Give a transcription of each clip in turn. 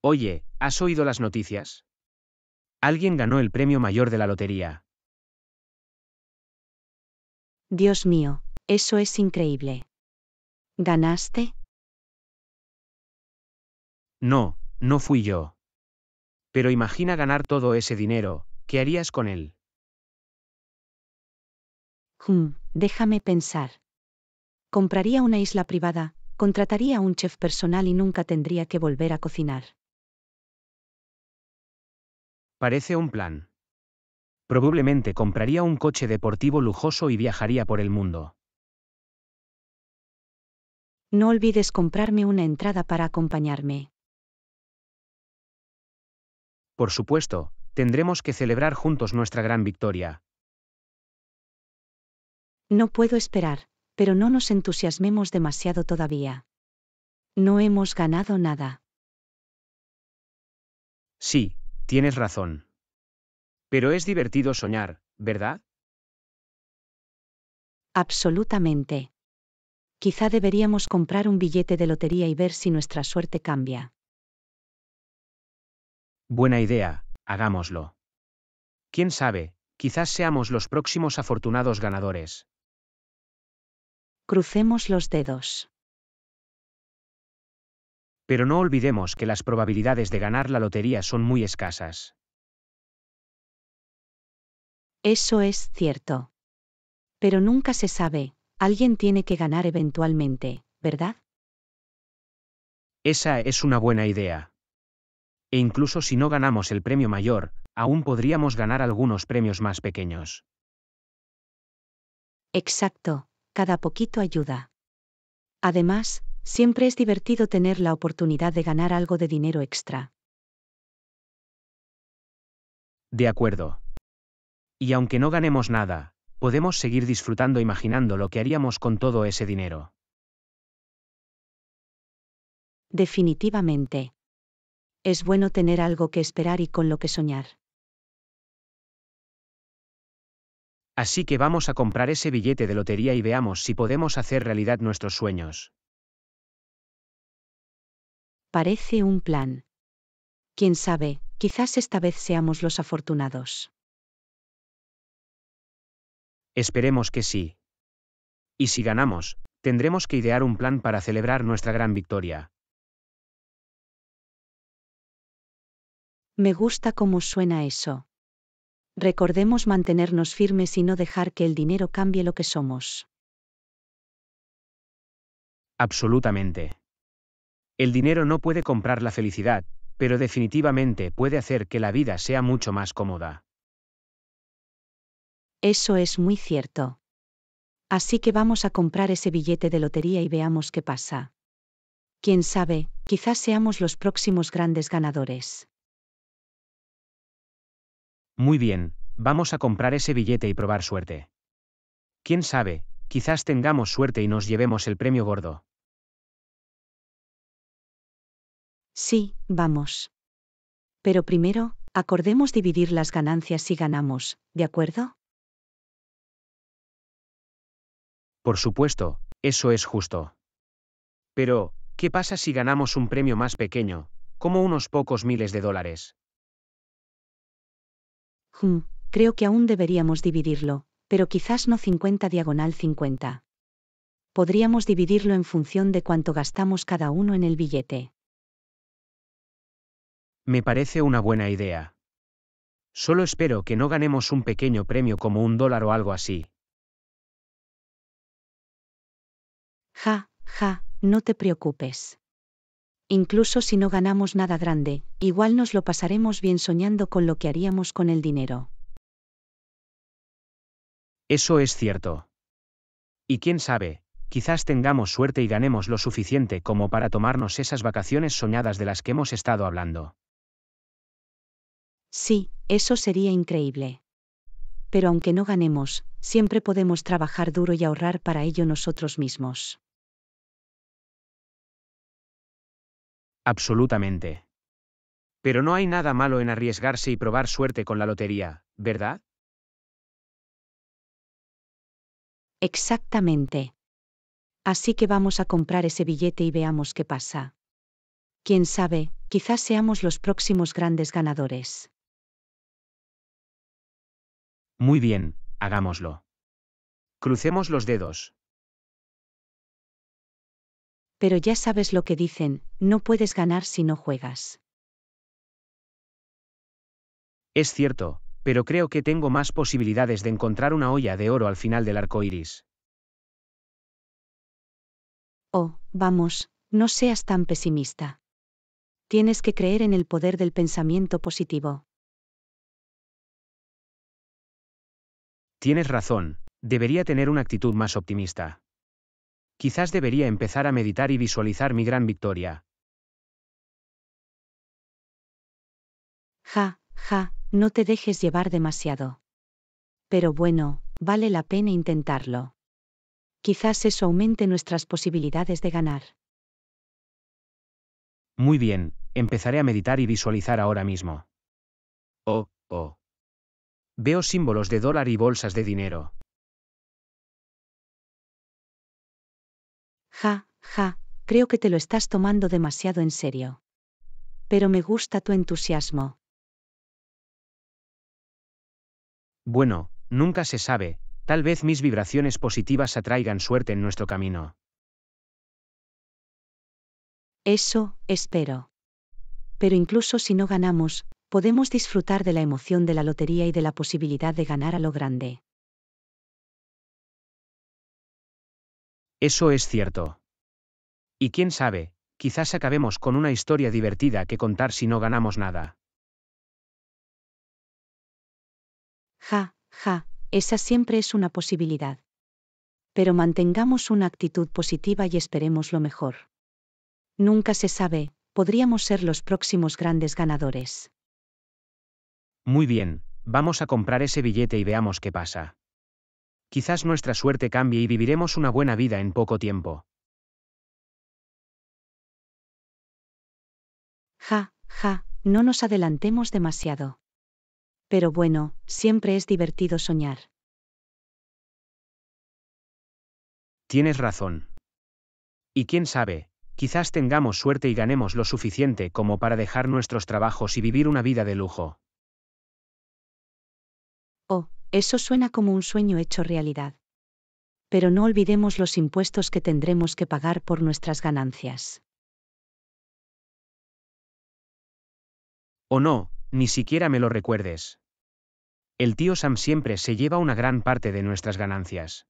Oye, ¿has oído las noticias? Alguien ganó el premio mayor de la lotería. Dios mío, eso es increíble. ¿Ganaste? No, no fui yo. Pero imagina ganar todo ese dinero, ¿qué harías con él? Hmm, déjame pensar. Compraría una isla privada, contrataría a un chef personal y nunca tendría que volver a cocinar. Parece un plan. Probablemente compraría un coche deportivo lujoso y viajaría por el mundo. No olvides comprarme una entrada para acompañarme. Por supuesto, tendremos que celebrar juntos nuestra gran victoria. No puedo esperar, pero no nos entusiasmemos demasiado todavía. No hemos ganado nada. Sí, Tienes razón. Pero es divertido soñar, ¿verdad? Absolutamente. Quizá deberíamos comprar un billete de lotería y ver si nuestra suerte cambia. Buena idea, hagámoslo. Quién sabe, quizás seamos los próximos afortunados ganadores. Crucemos los dedos. Pero no olvidemos que las probabilidades de ganar la lotería son muy escasas. Eso es cierto. Pero nunca se sabe, alguien tiene que ganar eventualmente, ¿verdad? Esa es una buena idea. E incluso si no ganamos el premio mayor, aún podríamos ganar algunos premios más pequeños. Exacto, cada poquito ayuda. Además, siempre es divertido tener la oportunidad de ganar algo de dinero extra. De acuerdo. Y aunque no ganemos nada, podemos seguir disfrutando imaginando lo que haríamos con todo ese dinero. Definitivamente. Es bueno tener algo que esperar y con lo que soñar. Así que vamos a comprar ese billete de lotería y veamos si podemos hacer realidad nuestros sueños. Parece un plan. Quién sabe, quizás esta vez seamos los afortunados. Esperemos que sí. Y si ganamos, tendremos que idear un plan para celebrar nuestra gran victoria. Me gusta cómo suena eso. Recordemos mantenernos firmes y no dejar que el dinero cambie lo que somos. Absolutamente. El dinero no puede comprar la felicidad, pero definitivamente puede hacer que la vida sea mucho más cómoda. Eso es muy cierto. Así que vamos a comprar ese billete de lotería y veamos qué pasa. Quién sabe, quizás seamos los próximos grandes ganadores. Muy bien, vamos a comprar ese billete y probar suerte. Quién sabe, quizás tengamos suerte y nos llevemos el premio gordo. Sí, vamos. Pero primero, acordemos dividir las ganancias si ganamos, ¿de acuerdo? Por supuesto, eso es justo. Pero, ¿qué pasa si ganamos un premio más pequeño, como unos pocos miles de dólares? Hmm, creo que aún deberíamos dividirlo, pero quizás no 50 diagonal 50. Podríamos dividirlo en función de cuánto gastamos cada uno en el billete. Me parece una buena idea. Solo espero que no ganemos un pequeño premio como un dólar o algo así. Ja, ja, no te preocupes. Incluso si no ganamos nada grande, igual nos lo pasaremos bien soñando con lo que haríamos con el dinero. Eso es cierto. Y quién sabe, quizás tengamos suerte y ganemos lo suficiente como para tomarnos esas vacaciones soñadas de las que hemos estado hablando. Sí, eso sería increíble. Pero aunque no ganemos, siempre podemos trabajar duro y ahorrar para ello nosotros mismos. Absolutamente. Pero no hay nada malo en arriesgarse y probar suerte con la lotería, ¿verdad? Exactamente. Así que vamos a comprar ese billete y veamos qué pasa. Quién sabe, quizás seamos los próximos grandes ganadores. Muy bien, hagámoslo. Crucemos los dedos. Pero ya sabes lo que dicen, no puedes ganar si no juegas. Es cierto, pero creo que tengo más posibilidades de encontrar una olla de oro al final del arco iris. Oh, vamos, no seas tan pesimista. Tienes que creer en el poder del pensamiento positivo. Tienes razón, debería tener una actitud más optimista. Quizás debería empezar a meditar y visualizar mi gran victoria. Ja, ja, no te dejes llevar demasiado. Pero bueno, vale la pena intentarlo. Quizás eso aumente nuestras posibilidades de ganar. Muy bien, empezaré a meditar y visualizar ahora mismo. Oh, oh. Veo símbolos de dólar y bolsas de dinero. Ja, ja, creo que te lo estás tomando demasiado en serio. Pero me gusta tu entusiasmo. Bueno, nunca se sabe, tal vez mis vibraciones positivas atraigan suerte en nuestro camino. Eso, espero. Pero incluso si no ganamos, podemos disfrutar de la emoción de la lotería y de la posibilidad de ganar a lo grande. Eso es cierto. Y quién sabe, quizás acabemos con una historia divertida que contar si no ganamos nada. Ja, ja, esa siempre es una posibilidad. Pero mantengamos una actitud positiva y esperemos lo mejor. Nunca se sabe, podríamos ser los próximos grandes ganadores. Muy bien, vamos a comprar ese billete y veamos qué pasa. Quizás nuestra suerte cambie y viviremos una buena vida en poco tiempo. Ja, ja, no nos adelantemos demasiado. Pero bueno, siempre es divertido soñar. Tienes razón. Y quién sabe, quizás tengamos suerte y ganemos lo suficiente como para dejar nuestros trabajos y vivir una vida de lujo. Oh, eso suena como un sueño hecho realidad. Pero no olvidemos los impuestos que tendremos que pagar por nuestras ganancias. O no, ni siquiera me lo recuerdes. El tío Sam siempre se lleva una gran parte de nuestras ganancias.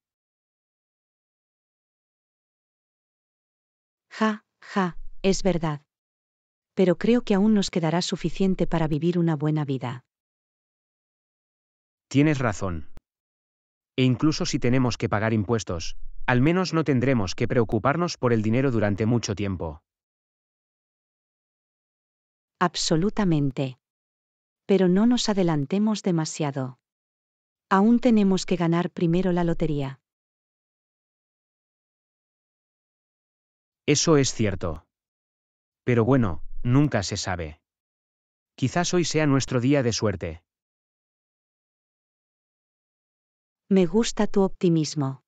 Ja, ja, es verdad. Pero creo que aún nos quedará suficiente para vivir una buena vida. Tienes razón. E incluso si tenemos que pagar impuestos, al menos no tendremos que preocuparnos por el dinero durante mucho tiempo. Absolutamente. Pero no nos adelantemos demasiado. Aún tenemos que ganar primero la lotería. Eso es cierto. Pero bueno, nunca se sabe. Quizás hoy sea nuestro día de suerte. Me gusta tu optimismo.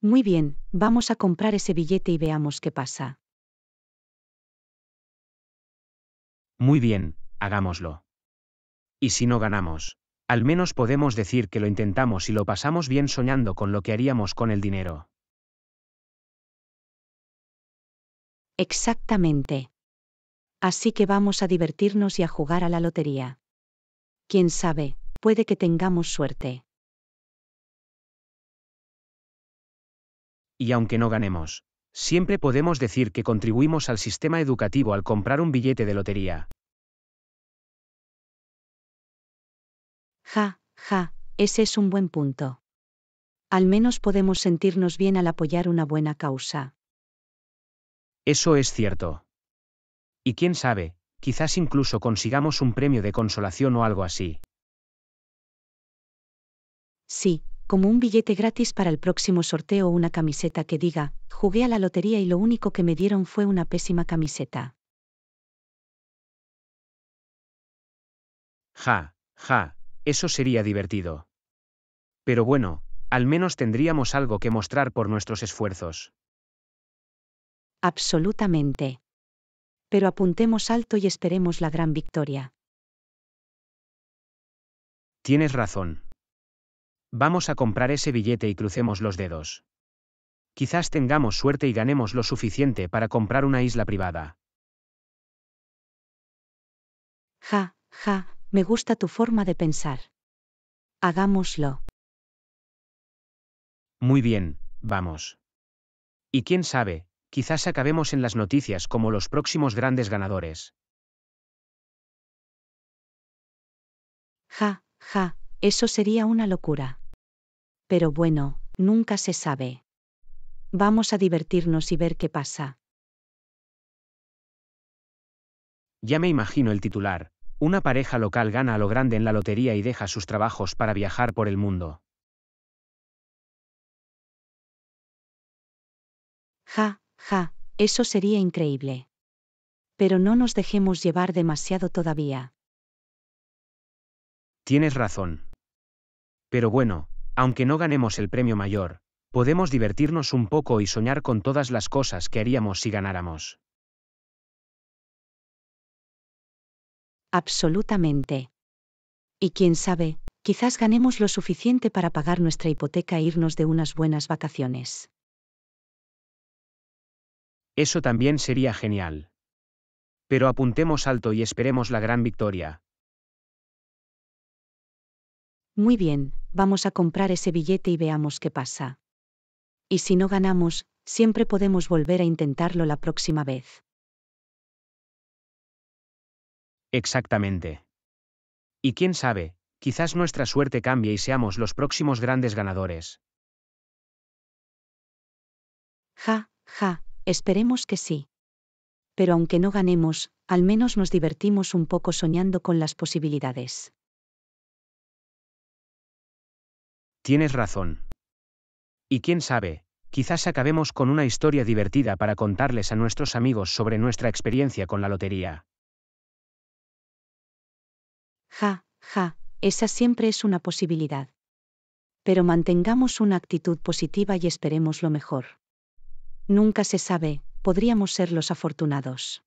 Muy bien, vamos a comprar ese billete y veamos qué pasa. Muy bien, hagámoslo. Y si no ganamos, al menos podemos decir que lo intentamos y lo pasamos bien soñando con lo que haríamos con el dinero. Exactamente. Así que vamos a divertirnos y a jugar a la lotería. Quién sabe, puede que tengamos suerte. Y aunque no ganemos, siempre podemos decir que contribuimos al sistema educativo al comprar un billete de lotería. Ja, ja, ese es un buen punto. Al menos podemos sentirnos bien al apoyar una buena causa. Eso es cierto. Y quién sabe, quizás incluso consigamos un premio de consolación o algo así. Sí, como un billete gratis para el próximo sorteo o una camiseta que diga, jugué a la lotería y lo único que me dieron fue una pésima camiseta. Ja, ja, eso sería divertido. Pero bueno, al menos tendríamos algo que mostrar por nuestros esfuerzos. Absolutamente. Pero apuntemos alto y esperemos la gran victoria. Tienes razón. Vamos a comprar ese billete y crucemos los dedos. Quizás tengamos suerte y ganemos lo suficiente para comprar una isla privada. Ja, ja, me gusta tu forma de pensar. Hagámoslo. Muy bien, vamos. Y quién sabe, quizás acabemos en las noticias como los próximos grandes ganadores. Ja, ja, eso sería una locura. Pero bueno, nunca se sabe. Vamos a divertirnos y ver qué pasa. Ya me imagino el titular. Una pareja local gana a lo grande en la lotería y deja sus trabajos para viajar por el mundo. Ja, ja, eso sería increíble. Pero no nos dejemos llevar demasiado todavía. Tienes razón. Pero bueno, aunque no ganemos el premio mayor, podemos divertirnos un poco y soñar con todas las cosas que haríamos si ganáramos. Absolutamente. Y quién sabe, quizás ganemos lo suficiente para pagar nuestra hipoteca e irnos de unas buenas vacaciones. Eso también sería genial. Pero apuntemos alto y esperemos la gran victoria, muy bien, vamos a comprar ese billete y veamos qué pasa. Y si no ganamos, siempre podemos volver a intentarlo la próxima vez. Exactamente. Y quién sabe, quizás nuestra suerte cambie y seamos los próximos grandes ganadores. Ja, ja, esperemos que sí. Pero aunque no ganemos, al menos nos divertimos un poco soñando con las posibilidades. Tienes razón. Y quién sabe, quizás acabemos con una historia divertida para contarles a nuestros amigos sobre nuestra experiencia con la lotería. Ja, ja, esa siempre es una posibilidad. Pero mantengamos una actitud positiva y esperemos lo mejor. Nunca se sabe, podríamos ser los afortunados.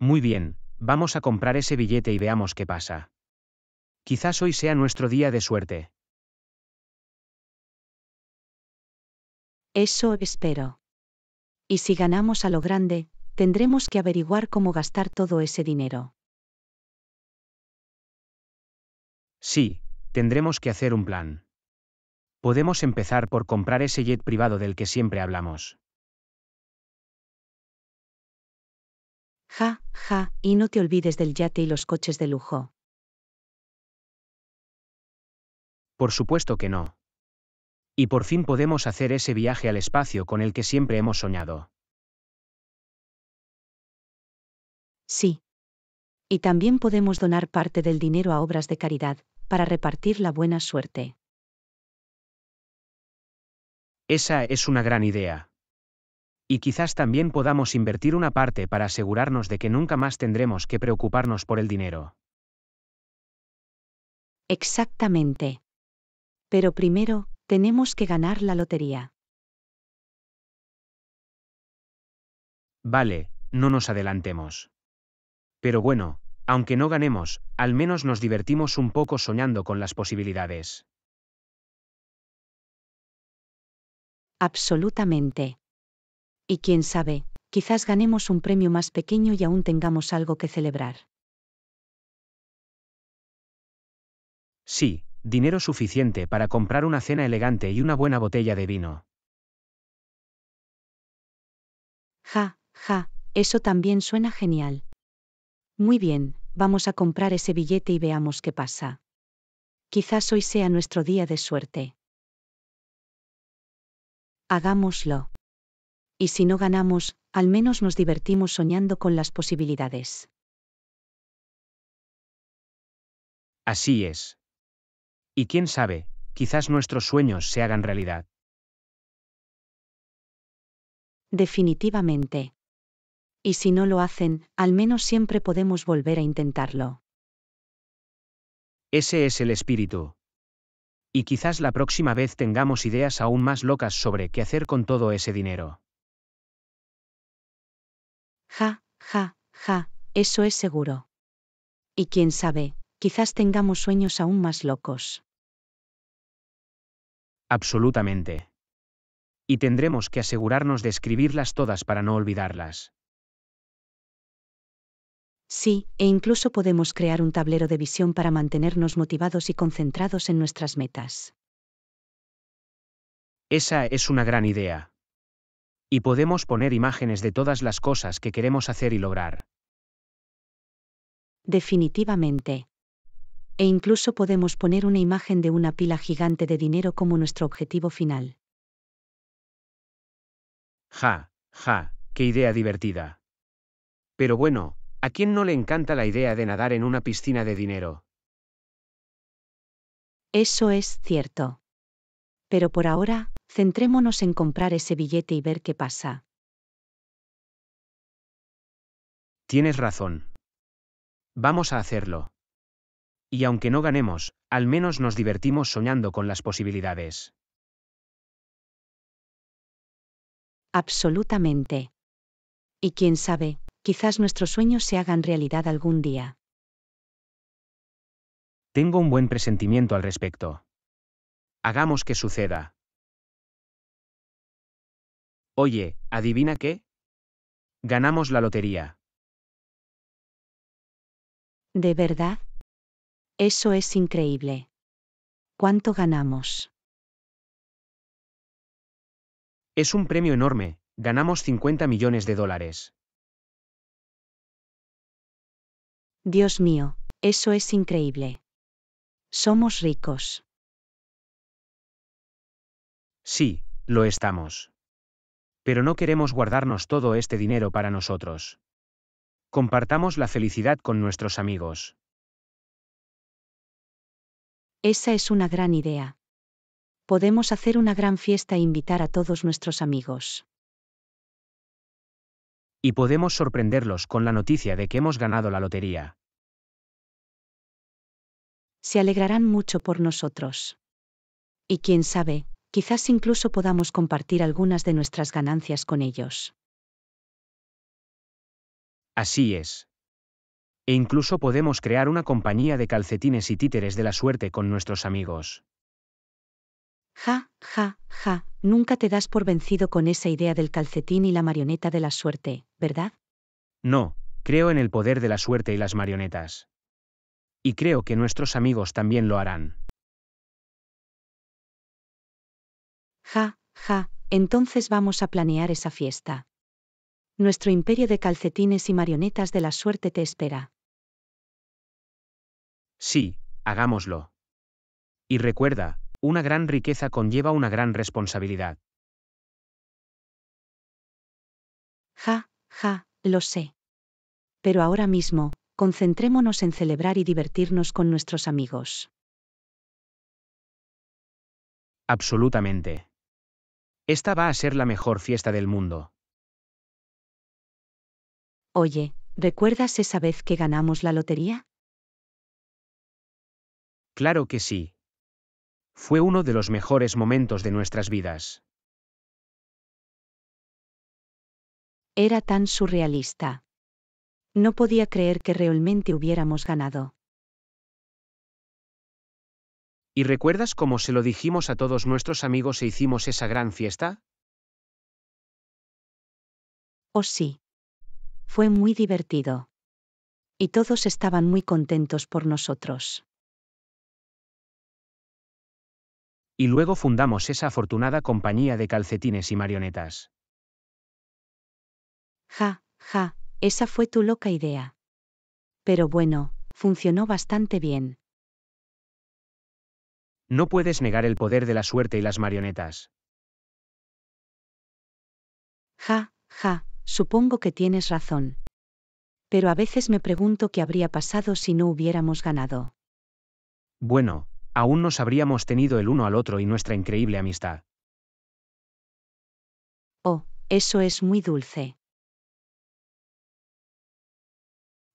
Muy bien, vamos a comprar ese billete y veamos qué pasa. Quizás hoy sea nuestro día de suerte. Eso espero. Y si ganamos a lo grande, tendremos que averiguar cómo gastar todo ese dinero. Sí, tendremos que hacer un plan. Podemos empezar por comprar ese jet privado del que siempre hablamos. Ja, ja, y no te olvides del yate y los coches de lujo. Por supuesto que no. Y por fin podemos hacer ese viaje al espacio con el que siempre hemos soñado. Sí. Y también podemos donar parte del dinero a obras de caridad, para repartir la buena suerte. Esa es una gran idea. Y quizás también podamos invertir una parte para asegurarnos de que nunca más tendremos que preocuparnos por el dinero. Exactamente. Pero primero, tenemos que ganar la lotería. Vale, no nos adelantemos. Pero bueno, aunque no ganemos, al menos nos divertimos un poco soñando con las posibilidades. Absolutamente. Y quién sabe, quizás ganemos un premio más pequeño y aún tengamos algo que celebrar. Sí, dinero suficiente para comprar una cena elegante y una buena botella de vino. Ja, ja, eso también suena genial. Muy bien, vamos a comprar ese billete y veamos qué pasa. Quizás hoy sea nuestro día de suerte. Hagámoslo. Y si no ganamos, al menos nos divertimos soñando con las posibilidades. Así es. Y quién sabe, quizás nuestros sueños se hagan realidad. Definitivamente. Y si no lo hacen, al menos siempre podemos volver a intentarlo. Ese es el espíritu. Y quizás la próxima vez tengamos ideas aún más locas sobre qué hacer con todo ese dinero. Ja, ja, ja, eso es seguro. Y quién sabe, quizás tengamos sueños aún más locos. Absolutamente. Y tendremos que asegurarnos de escribirlas todas para no olvidarlas. Sí, e incluso podemos crear un tablero de visión para mantenernos motivados y concentrados en nuestras metas. Esa es una gran idea. Y podemos poner imágenes de todas las cosas que queremos hacer y lograr. Definitivamente e incluso podemos poner una imagen de una pila gigante de dinero como nuestro objetivo final. Ja, ja, qué idea divertida. Pero bueno, ¿a quién no le encanta la idea de nadar en una piscina de dinero? Eso es cierto. Pero por ahora, centrémonos en comprar ese billete y ver qué pasa. Tienes razón. Vamos a hacerlo. Y aunque no ganemos, al menos nos divertimos soñando con las posibilidades. Absolutamente. Y quién sabe, quizás nuestros sueños se hagan realidad algún día. Tengo un buen presentimiento al respecto. Hagamos que suceda. Oye, ¿adivina qué? Ganamos la lotería. ¿De verdad? Eso es increíble. ¿Cuánto ganamos? Es un premio enorme, ganamos 50 millones de dólares. Dios mío, eso es increíble. Somos ricos. Sí, lo estamos. Pero no queremos guardarnos todo este dinero para nosotros. Compartamos la felicidad con nuestros amigos. Esa es una gran idea. Podemos hacer una gran fiesta e invitar a todos nuestros amigos. Y podemos sorprenderlos con la noticia de que hemos ganado la lotería. Se alegrarán mucho por nosotros. Y quién sabe, quizás incluso podamos compartir algunas de nuestras ganancias con ellos. Así es. E incluso podemos crear una compañía de calcetines y títeres de la suerte con nuestros amigos. Ja, ja, ja, nunca te das por vencido con esa idea del calcetín y la marioneta de la suerte, ¿verdad? No, creo en el poder de la suerte y las marionetas. Y creo que nuestros amigos también lo harán. Ja, ja, entonces vamos a planear esa fiesta. Nuestro imperio de calcetines y marionetas de la suerte te espera. Sí, hagámoslo. Y recuerda, una gran riqueza conlleva una gran responsabilidad. Ja, ja, lo sé. Pero ahora mismo, concentrémonos en celebrar y divertirnos con nuestros amigos. Absolutamente. Esta va a ser la mejor fiesta del mundo. Oye, ¿recuerdas esa vez que ganamos la lotería? Claro que sí. Fue uno de los mejores momentos de nuestras vidas. Era tan surrealista. No podía creer que realmente hubiéramos ganado. ¿Y recuerdas cómo se lo dijimos a todos nuestros amigos e hicimos esa gran fiesta? Oh sí. Fue muy divertido. Y todos estaban muy contentos por nosotros. Y luego fundamos esa afortunada compañía de calcetines y marionetas. Ja, ja, esa fue tu loca idea. Pero bueno, funcionó bastante bien. No puedes negar el poder de la suerte y las marionetas. Ja, ja, supongo que tienes razón. Pero a veces me pregunto qué habría pasado si no hubiéramos ganado. Bueno, aún nos habríamos tenido el uno al otro y nuestra increíble amistad. Oh, eso es muy dulce.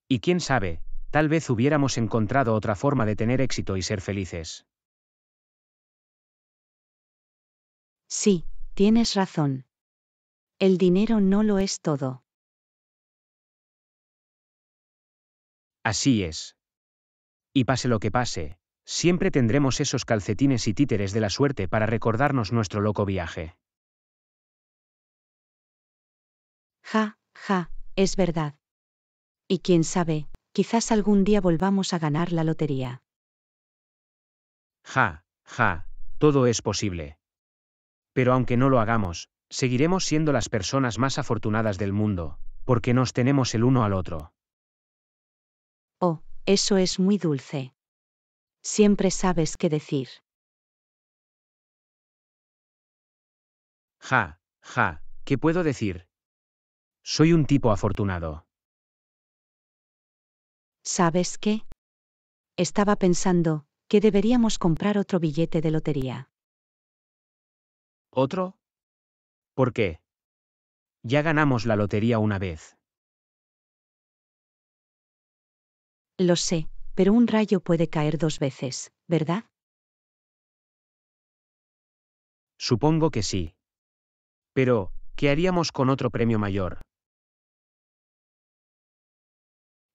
Y quién sabe, tal vez hubiéramos encontrado otra forma de tener éxito y ser felices. Sí, tienes razón. El dinero no lo es todo. Así es. Y pase lo que pase, Siempre tendremos esos calcetines y títeres de la suerte para recordarnos nuestro loco viaje. Ja, ja, es verdad. Y quién sabe, quizás algún día volvamos a ganar la lotería. Ja, ja, todo es posible. Pero aunque no lo hagamos, seguiremos siendo las personas más afortunadas del mundo, porque nos tenemos el uno al otro. Oh, eso es muy dulce. Siempre sabes qué decir. Ja, ja, ¿qué puedo decir? Soy un tipo afortunado. ¿Sabes qué? Estaba pensando que deberíamos comprar otro billete de lotería. ¿Otro? ¿Por qué? Ya ganamos la lotería una vez. Lo sé, pero un rayo puede caer dos veces, ¿verdad? Supongo que sí. Pero, ¿qué haríamos con otro premio mayor?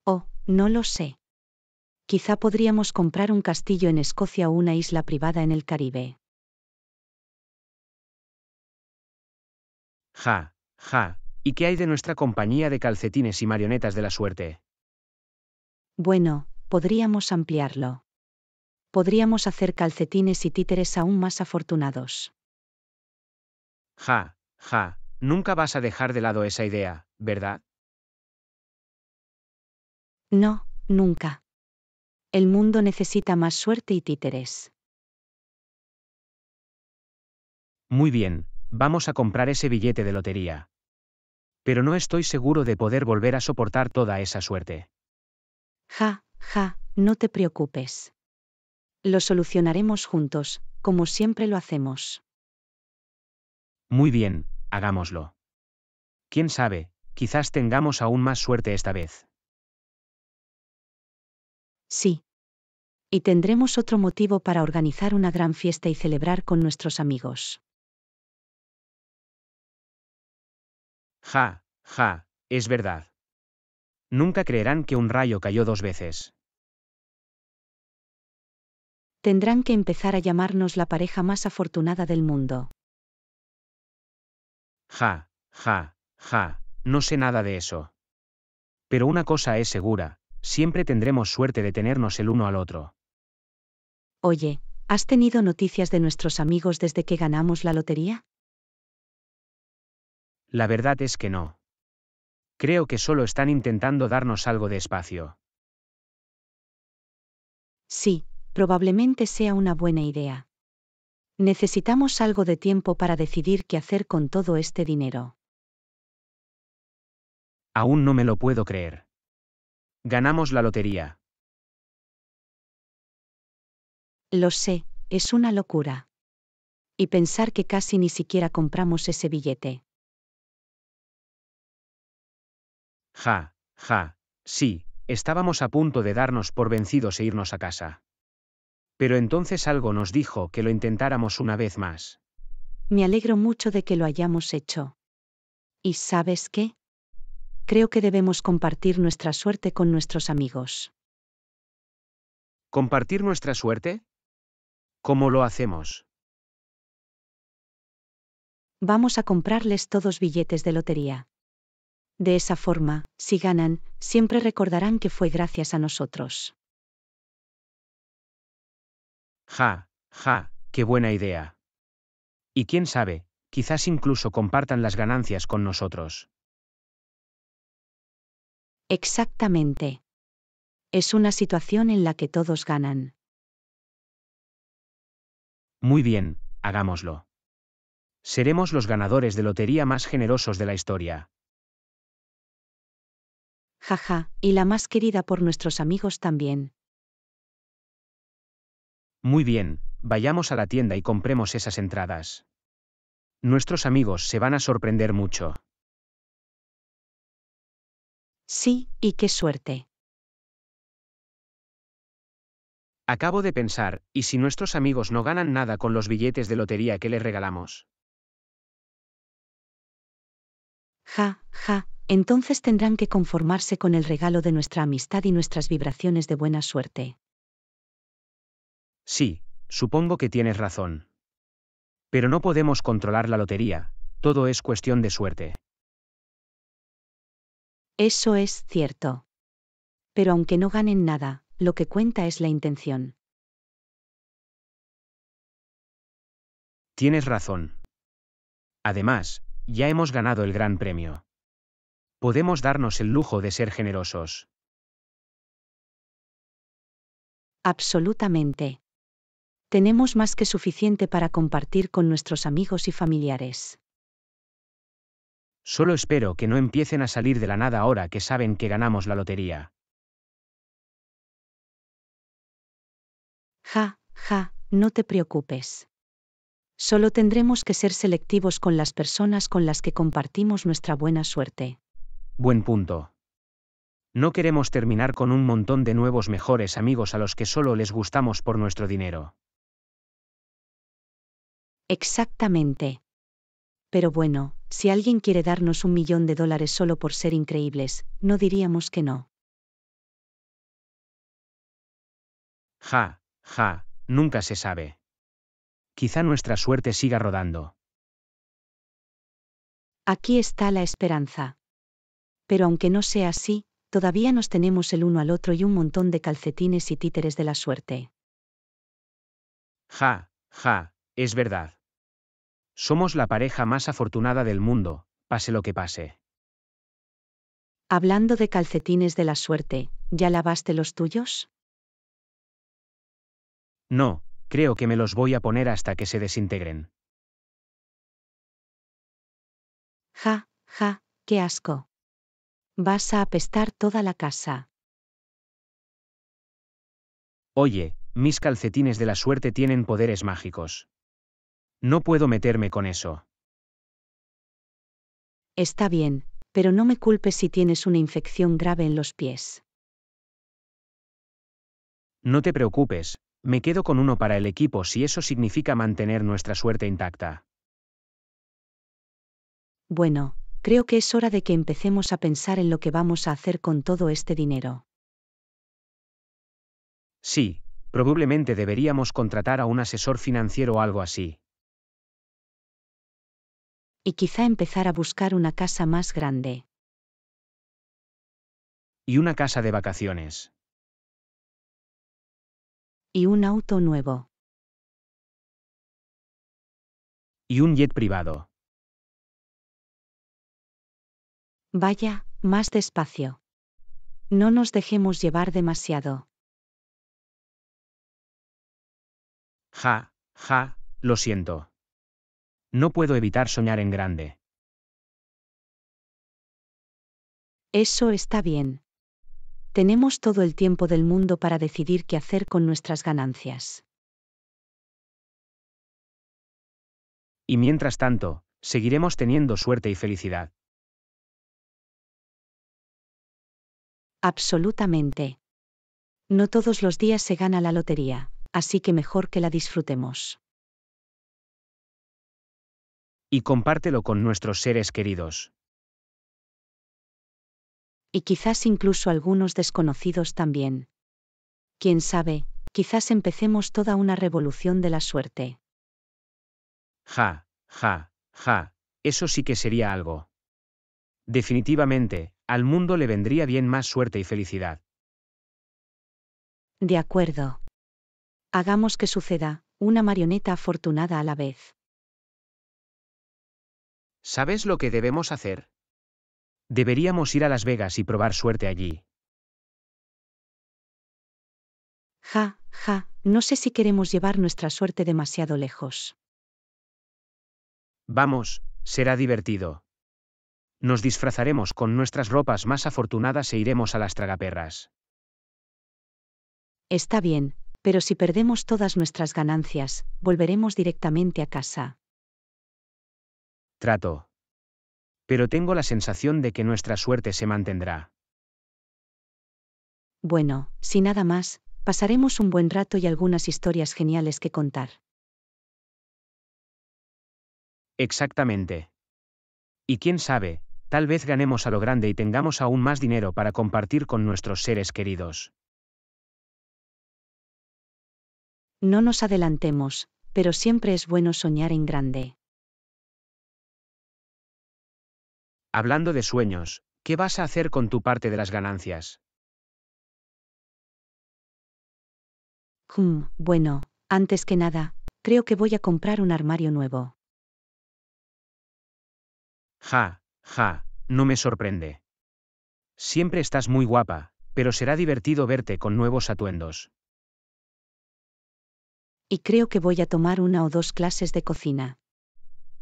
Oh, no lo sé. Quizá podríamos comprar un castillo en Escocia o una isla privada en el Caribe. Ja, ja, ¿y qué hay de nuestra compañía de calcetines y marionetas de la suerte? Bueno, podríamos ampliarlo. Podríamos hacer calcetines y títeres aún más afortunados. Ja, ja, nunca vas a dejar de lado esa idea, ¿verdad? No, nunca. El mundo necesita más suerte y títeres. Muy bien, vamos a comprar ese billete de lotería. Pero no estoy seguro de poder volver a soportar toda esa suerte. Ja, Ja, no te preocupes. Lo solucionaremos juntos, como siempre lo hacemos. Muy bien, hagámoslo. Quién sabe, quizás tengamos aún más suerte esta vez. Sí. Y tendremos otro motivo para organizar una gran fiesta y celebrar con nuestros amigos. Ja, ja, es verdad. Nunca creerán que un rayo cayó dos veces. Tendrán que empezar a llamarnos la pareja más afortunada del mundo. Ja, ja, ja, no sé nada de eso. Pero una cosa es segura, siempre tendremos suerte de tenernos el uno al otro. Oye, ¿has tenido noticias de nuestros amigos desde que ganamos la lotería? La verdad es que no. Creo que solo están intentando darnos algo de espacio. Sí, probablemente sea una buena idea. Necesitamos algo de tiempo para decidir qué hacer con todo este dinero. Aún no me lo puedo creer. Ganamos la lotería. Lo sé, es una locura. Y pensar que casi ni siquiera compramos ese billete. Ja, ja, sí, estábamos a punto de darnos por vencidos e irnos a casa. Pero entonces algo nos dijo que lo intentáramos una vez más. Me alegro mucho de que lo hayamos hecho. ¿Y sabes qué? Creo que debemos compartir nuestra suerte con nuestros amigos. ¿Compartir nuestra suerte? ¿Cómo lo hacemos? Vamos a comprarles todos billetes de lotería. De esa forma, si ganan, siempre recordarán que fue gracias a nosotros. Ja, ja, qué buena idea. Y quién sabe, quizás incluso compartan las ganancias con nosotros. Exactamente. Es una situación en la que todos ganan. Muy bien, hagámoslo. Seremos los ganadores de lotería más generosos de la historia jaja, y la más querida por nuestros amigos también. Muy bien, vayamos a la tienda y compremos esas entradas. Nuestros amigos se van a sorprender mucho. Sí, y qué suerte. Acabo de pensar, ¿y si nuestros amigos no ganan nada con los billetes de lotería que les regalamos? Ja, ja, entonces tendrán que conformarse con el regalo de nuestra amistad y nuestras vibraciones de buena suerte. Sí, supongo que tienes razón. Pero no podemos controlar la lotería, todo es cuestión de suerte. Eso es cierto. Pero aunque no ganen nada, lo que cuenta es la intención. Tienes razón. Además, ya hemos ganado el gran premio podemos darnos el lujo de ser generosos. Absolutamente. Tenemos más que suficiente para compartir con nuestros amigos y familiares. Solo espero que no empiecen a salir de la nada ahora que saben que ganamos la lotería. Ja, ja, no te preocupes. Solo tendremos que ser selectivos con las personas con las que compartimos nuestra buena suerte. Buen punto. No queremos terminar con un montón de nuevos mejores amigos a los que solo les gustamos por nuestro dinero. Exactamente. Pero bueno, si alguien quiere darnos un millón de dólares solo por ser increíbles, no diríamos que no. Ja, ja, nunca se sabe. Quizá nuestra suerte siga rodando. Aquí está la esperanza. Pero aunque no sea así, todavía nos tenemos el uno al otro y un montón de calcetines y títeres de la suerte. Ja, ja, es verdad. Somos la pareja más afortunada del mundo, pase lo que pase. Hablando de calcetines de la suerte, ¿ya lavaste los tuyos? No, creo que me los voy a poner hasta que se desintegren. Ja, ja, qué asco. Vas a apestar toda la casa. Oye, mis calcetines de la suerte tienen poderes mágicos. No puedo meterme con eso. Está bien, pero no me culpes si tienes una infección grave en los pies. No te preocupes, me quedo con uno para el equipo si eso significa mantener nuestra suerte intacta. Bueno, creo que es hora de que empecemos a pensar en lo que vamos a hacer con todo este dinero. Sí, probablemente deberíamos contratar a un asesor financiero o algo así. Y quizá empezar a buscar una casa más grande. Y una casa de vacaciones. Y un auto nuevo. Y un jet privado. Vaya, más despacio. No nos dejemos llevar demasiado. Ja, ja, lo siento. No puedo evitar soñar en grande. Eso está bien. Tenemos todo el tiempo del mundo para decidir qué hacer con nuestras ganancias. Y mientras tanto, seguiremos teniendo suerte y felicidad. Absolutamente. No todos los días se gana la lotería, así que mejor que la disfrutemos. Y compártelo con nuestros seres queridos. Y quizás incluso algunos desconocidos también. Quién sabe, quizás empecemos toda una revolución de la suerte. Ja, ja, ja, eso sí que sería algo. Definitivamente, al mundo le vendría bien más suerte y felicidad. De acuerdo. Hagamos que suceda, una marioneta afortunada a la vez. ¿Sabes lo que debemos hacer? Deberíamos ir a Las Vegas y probar suerte allí. Ja, ja, no sé si queremos llevar nuestra suerte demasiado lejos. Vamos, será divertido nos disfrazaremos con nuestras ropas más afortunadas e iremos a las tragaperras. Está bien, pero si perdemos todas nuestras ganancias, volveremos directamente a casa. Trato. Pero tengo la sensación de que nuestra suerte se mantendrá. Bueno, si nada más, pasaremos un buen rato y algunas historias geniales que contar. Exactamente. Y quién sabe, Tal vez ganemos a lo grande y tengamos aún más dinero para compartir con nuestros seres queridos. No nos adelantemos, pero siempre es bueno soñar en grande. Hablando de sueños, ¿qué vas a hacer con tu parte de las ganancias? Hmm, bueno, antes que nada, creo que voy a comprar un armario nuevo. Ja, Ja, no me sorprende. Siempre estás muy guapa, pero será divertido verte con nuevos atuendos. Y creo que voy a tomar una o dos clases de cocina.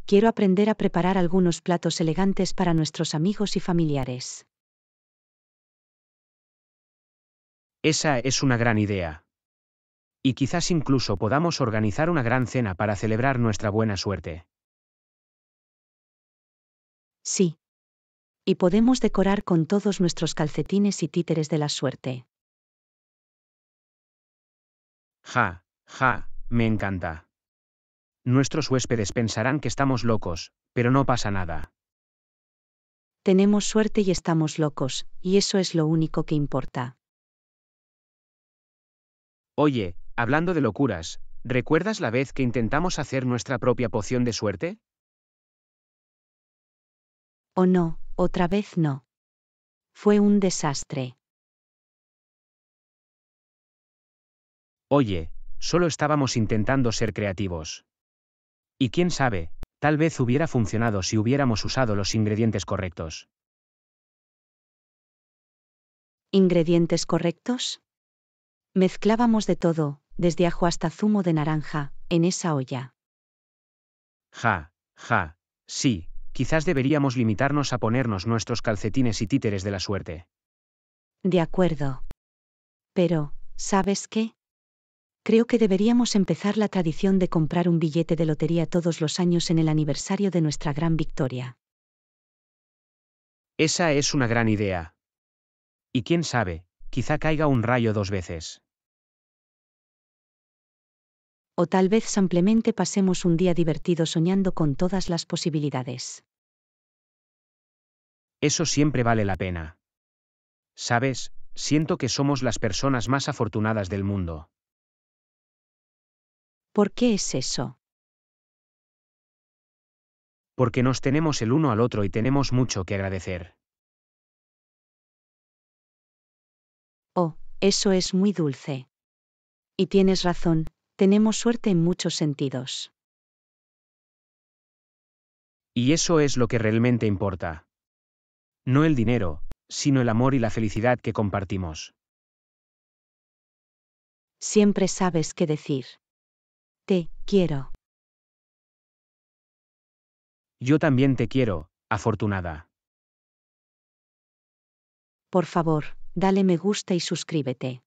Quiero aprender a preparar algunos platos elegantes para nuestros amigos y familiares. Esa es una gran idea. Y quizás incluso podamos organizar una gran cena para celebrar nuestra buena suerte. Sí. Y podemos decorar con todos nuestros calcetines y títeres de la suerte. Ja, ja, me encanta. Nuestros huéspedes pensarán que estamos locos, pero no pasa nada. Tenemos suerte y estamos locos, y eso es lo único que importa. Oye, hablando de locuras, ¿recuerdas la vez que intentamos hacer nuestra propia poción de suerte? O no, otra vez no. Fue un desastre. Oye, solo estábamos intentando ser creativos. Y quién sabe, tal vez hubiera funcionado si hubiéramos usado los ingredientes correctos. ¿Ingredientes correctos? Mezclábamos de todo, desde ajo hasta zumo de naranja, en esa olla. Ja, ja, sí, quizás deberíamos limitarnos a ponernos nuestros calcetines y títeres de la suerte. De acuerdo. Pero, ¿sabes qué? Creo que deberíamos empezar la tradición de comprar un billete de lotería todos los años en el aniversario de nuestra gran victoria. Esa es una gran idea. Y quién sabe, quizá caiga un rayo dos veces. O tal vez simplemente pasemos un día divertido soñando con todas las posibilidades. Eso siempre vale la pena. Sabes, siento que somos las personas más afortunadas del mundo. ¿Por qué es eso? Porque nos tenemos el uno al otro y tenemos mucho que agradecer. Oh, eso es muy dulce. Y tienes razón, tenemos suerte en muchos sentidos. Y eso es lo que realmente importa. No el dinero, sino el amor y la felicidad que compartimos. Siempre sabes qué decir. Te quiero. Yo también te quiero, afortunada. Por favor, dale me gusta y suscríbete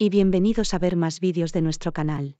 y bienvenidos a ver más vídeos de nuestro canal.